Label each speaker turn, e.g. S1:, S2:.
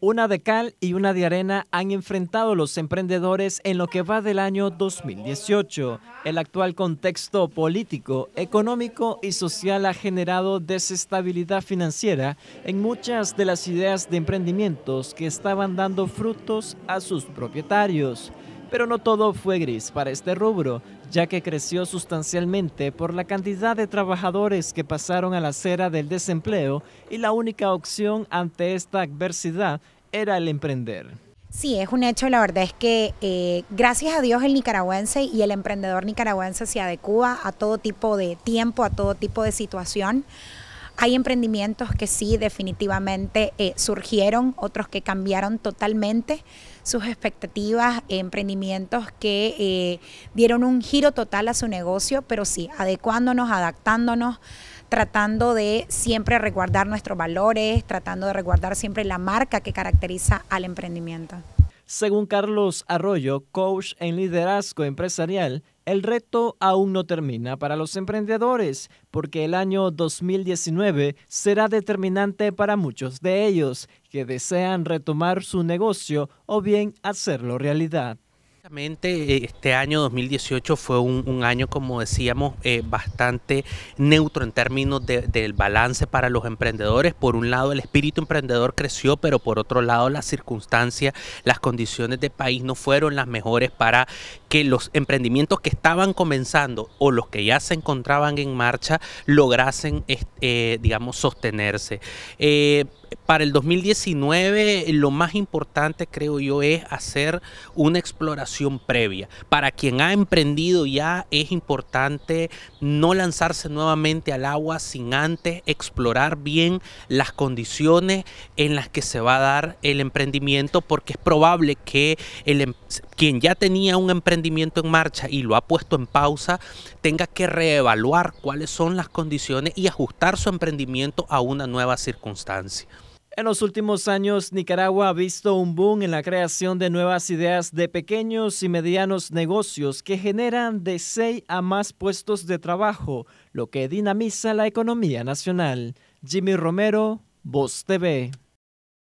S1: Una de cal y una de arena han enfrentado los emprendedores en lo que va del año 2018. El actual contexto político, económico y social ha generado desestabilidad financiera en muchas de las ideas de emprendimientos que estaban dando frutos a sus propietarios. Pero no todo fue gris para este rubro, ya que creció sustancialmente por la cantidad de trabajadores que pasaron a la acera del desempleo y la única opción ante esta adversidad era el emprender.
S2: Sí, es un hecho, la verdad es que eh, gracias a Dios el nicaragüense y el emprendedor nicaragüense se adecua a todo tipo de tiempo, a todo tipo de situación. Hay emprendimientos que sí, definitivamente eh, surgieron, otros que cambiaron totalmente sus expectativas, emprendimientos que eh, dieron un giro total a su negocio, pero sí, adecuándonos, adaptándonos tratando de siempre resguardar nuestros valores, tratando de resguardar siempre la marca que caracteriza al emprendimiento.
S1: Según Carlos Arroyo, coach en liderazgo empresarial, el reto aún no termina para los emprendedores, porque el año 2019 será determinante para muchos de ellos que desean retomar su negocio o bien hacerlo realidad.
S3: Eh, este año 2018 fue un, año, como decíamos, eh, bastante neutro en términos del balance para los emprendedores. Por un lado, el espíritu emprendedor creció, pero por otro lado, las circunstancias, las condiciones de país no fueron las mejores para que los emprendimientos que estaban comenzando o los que ya se encontraban en marcha lograsen, eh, digamos, sostenerse. para el 2019, lo más importante, creo yo, es hacer una exploración previa. Para quien ha emprendido ya es importante no lanzarse nuevamente al agua sin antes explorar bien las condiciones en las que se va a dar el emprendimiento porque es probable que em-, quien ya tenía un emprendimiento en marcha y lo ha puesto en pausa tenga que reevaluar cuáles son las condiciones y ajustar su emprendimiento a una nueva circunstancia.
S1: En los últimos años, Nicaragua ha visto un boom en la creación de nuevas ideas de pequeños y medianos negocios que generan de 6 a más puestos de trabajo, lo que dinamiza la economía nacional. Jimmy Romero, Voz TV.